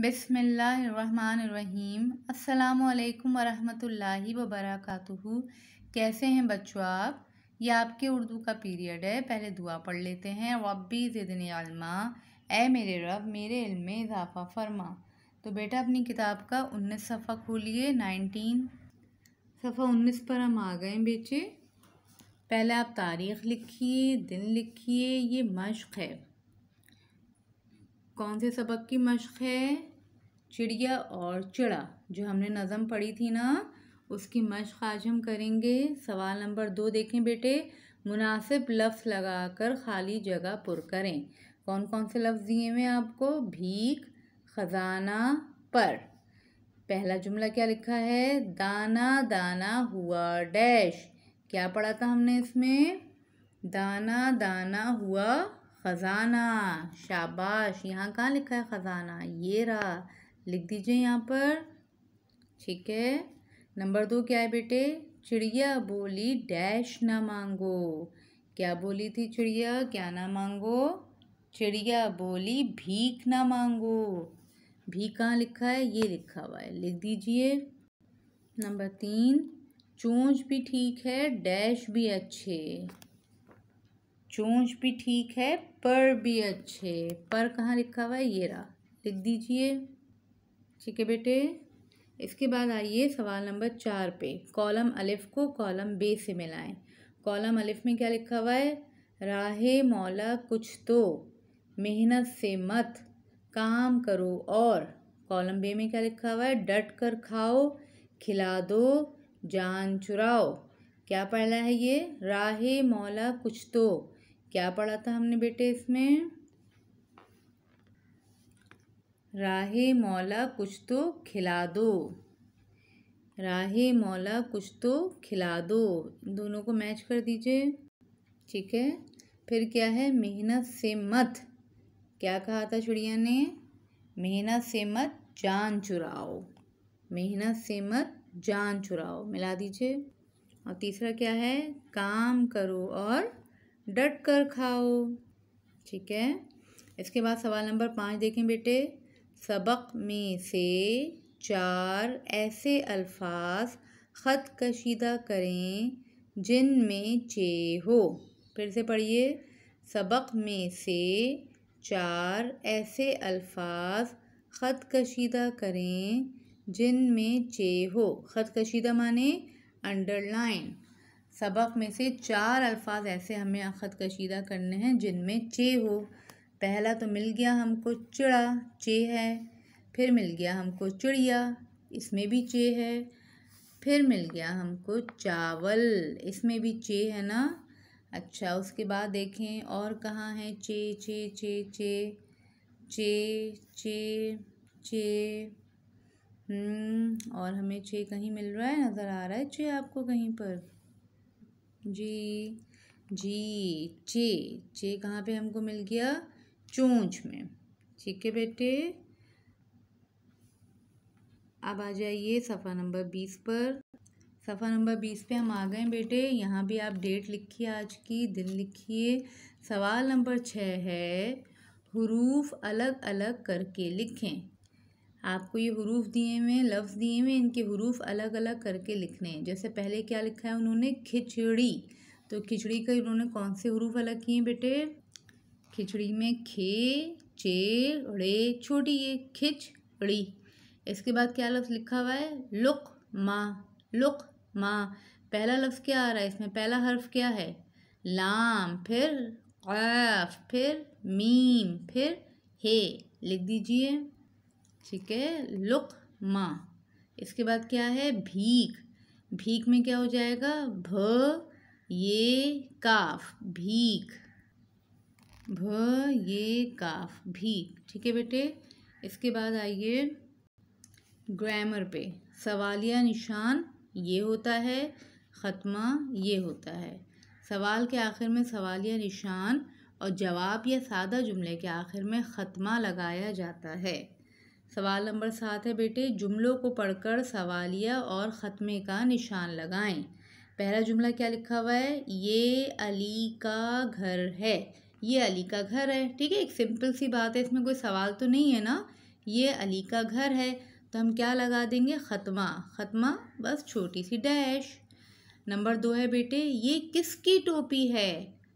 बिसमीम् अल्लाम वरहमतुल्लाहि वबरकातुहु कैसे हैं बच्चों आप ये आपके उर्दू का पीरियड है पहले दुआ पढ़ लेते हैं रब्बी ज़िदन ए मेरे रब मेरे इल्म में इजाफ़ा फरमा तो बेटा अपनी किताब का उन्नीस सफ़ा खोलिए नाइनटीन सफ़ा उन्नीस पर हम आ गए बेटे पहले आप तारीख़ लिखिए दिन लिखिए ये मश्क है कौन से सबक की मश्क है चिड़िया और चिड़ा जो हमने नज़म पढ़ी थी ना उसकी मश्क आज हम करेंगे सवाल नंबर दो देखें बेटे मुनासिब लफ्ज़ लगाकर खाली जगह पुर करें कौन कौन से लफ्ज़ दिए हुए आपको भीख ख़जाना पर पहला जुमला क्या लिखा है दाना दाना हुआ डैश क्या पढ़ा था हमने इसमें दाना दाना हुआ ख़ज़ाना शाबाश यहाँ कहाँ लिखा है ख़ज़ाना ये रहा लिख दीजिए यहाँ पर ठीक है नंबर दो क्या है बेटे चिड़िया बोली डैश ना मांगो क्या बोली थी चिड़िया क्या ना मांगो चिड़िया बोली भीख ना मांगो भी कहाँ लिखा है ये लिखा हुआ है लिख दीजिए नंबर तीन चोंच भी ठीक है डैश भी अच्छे चोंच भी ठीक है पर भी अच्छे पर कहाँ लिखा हुआ है ये रहा लिख दीजिए ठीक है बेटे इसके बाद आइए सवाल नंबर चार पे कॉलम अलिफ को कॉलम बे से मिलाएं कॉलम अलिफ में क्या लिखा हुआ है राहे मौला कुछ तो मेहनत से मत काम करो और कॉलम बे में क्या लिखा हुआ है डट कर खाओ खिला दो जान चुराओ क्या पढ़ है ये राहे मौला कुछ तो क्या पढ़ा था हमने बेटे इसमें राहे मौला कुछ तो खिला दो राहे मौला कुछ तो खिला दो दोनों को मैच कर दीजिए ठीक है फिर क्या है मेहनत से मत क्या कहा था चिड़िया ने मेहनत से मत जान चुराओ मेहनत से मत जान चुराओ मिला दीजिए और तीसरा क्या है काम करो और डट कर खाओ ठीक है इसके बाद सवाल नंबर पाँच देखें बेटे सबक में से चार ऐसे अल्फाज ख़त कशीदा करें जिन में चे हो फिर से पढ़िए सबक में से चार ऐसे अल्फाज ख़त कशीदा करें जिन में चे हो ख़त कशीदा माने अंडरलाइन सबक में से चार अल्फाज ऐसे हमें ख़त कशीदा करने हैं जिनमें चे हो पहला तो मिल गया हमको चिड़ा चे है फिर मिल गया हमको चिड़िया इसमें भी चे है फिर मिल गया हमको चावल इसमें भी चे है ना अच्छा उसके बाद देखें और कहाँ है चे चे चे चे चे चे चे हम्म, और हमें चे कहीं मिल रहा है नज़र आ रहा है चे आपको कहीं पर जी जी जे जे कहाँ पे हमको मिल गया चोंच में ठीक है बेटे अब आ जाइए सफ़ा नंबर बीस पर सफ़ा नंबर बीस पे हम आ गए बेटे यहाँ भी आप डेट लिखिए आज की दिन लिखिए सवाल नंबर छः है हरूफ अलग अलग करके लिखें आपको ये हरूफ दिए हुए हैं लफ्ज़ दिए हुए हैं इनके हरूफ अलग अलग करके लिखने हैं जैसे पहले क्या लिखा है उन्होंने खिचड़ी तो खिचड़ी का इन्होंने कौन से हरूफ अलग किए हैं बेटे खिचड़ी में खे चे रे छोटी ये खिच खिचड़ी इसके बाद क्या लफ्ज़ लिखा हुआ है लुक माँ लुक माँ पहला लफ्ज़ क्या आ रहा है इसमें पहला हर्फ क्या है लाम फिर फिर मीम फिर हे लिख दीजिए ठीक है लुक मा इसके बाद क्या है भीख भीख में क्या हो जाएगा भ ये काफ भीख भ ये काफ भीख ठीक है बेटे इसके बाद आइए ग्रामर पे सवालिया निशान ये होता है ख़त्मा ये होता है सवाल के आखिर में सवालिया निशान और जवाब या सादा जुमले के आखिर में ख़त्मा लगाया जाता है सवाल नंबर सात है बेटे जुमलों को पढ़कर सवालिया और ख़त्मे का निशान लगाएं पहला जुमला क्या लिखा हुआ है ये अली का घर है ये अली का घर है ठीक है एक सिंपल सी बात है इसमें कोई सवाल तो नहीं है ना ये अली का घर है तो हम क्या लगा देंगे ख़त्मा ख़त्मा बस छोटी सी डैश नंबर दो है बेटे ये किसकी टोपी है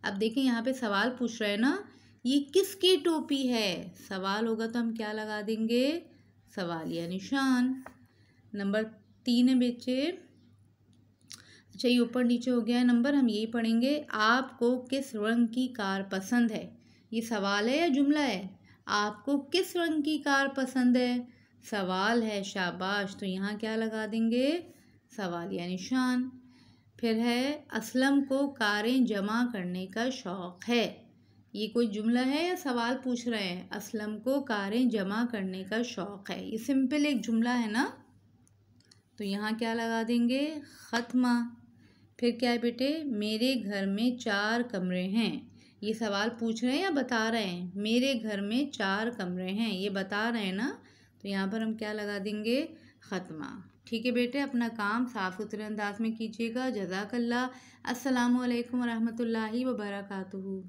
अब देखें यहाँ पे सवाल पूछ रहे हैं ना ये किसकी टोपी है सवाल होगा तो हम क्या लगा देंगे सवाल या निशान नंबर तीन है बेचे अच्छा ये ऊपर नीचे हो गया है नंबर हम यही पढ़ेंगे आपको किस रंग की कार पसंद है ये सवाल है या जुमला है आपको किस रंग की कार पसंद है सवाल है शाबाश तो यहाँ क्या लगा देंगे सवाल या निशान फिर है असलम को कारें जमा करने का शौक़ है ये कोई जुमला है या सवाल पूछ रहे हैं असलम को कारें जमा करने का शौक़ है ये सिंपल एक जुमला है ना तो यहाँ क्या लगा देंगे ख़त्मा फिर क्या है बेटे मेरे घर में चार कमरे हैं ये सवाल पूछ रहे हैं या बता रहे हैं मेरे घर में चार कमरे हैं ये बता रहे हैं ना तो यहाँ पर हम क्या लगा देंगे ख़त्मा ठीक है बेटे अपना काम साफ़ सुथरे अंदाज में कीजिएगा जजाकल्ला असलकम वरहमल वर्का